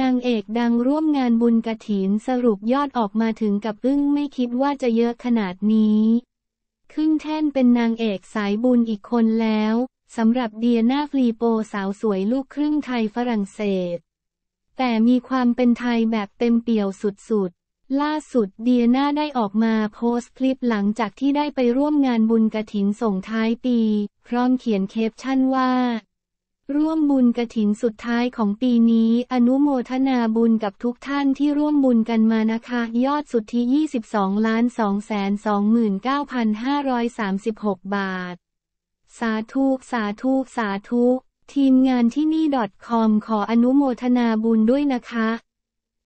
นางเอกดังร่วมงานบุญกระถินสรุปยอดออกมาถึงกับอึ้งไม่คิดว่าจะเยอะขนาดนี้ขึ้นแท่นเป็นนางเอกสายบุญอีกคนแล้วสำหรับเดียนาฟรีโปสาวสวยลูกครึ่งไทยฝรั่งเศส แต่มีความเป็นไทยแบบเต็มเปี่ยวสุดๆล่าสุดเดียนาได้ออกมาโพสต์คลิปหลังจากที่ได้ไปร่วมงานบุญกระถินส่งท้ายปี พร้อมเขียนเคปชั่นว่าร่วมบุญกระถินสุดท้ายของปีนี้ อนุโมทนาบุญกับทุกท่านที่ร่วมบุญกันมานะคะ ยอดสุดทสิ22ล้าน2แสน29,536 บาท สาธุสาธุสาธุทีมงานที่นี่ .com ขออนุโมทนาบุญด้วยนะคะ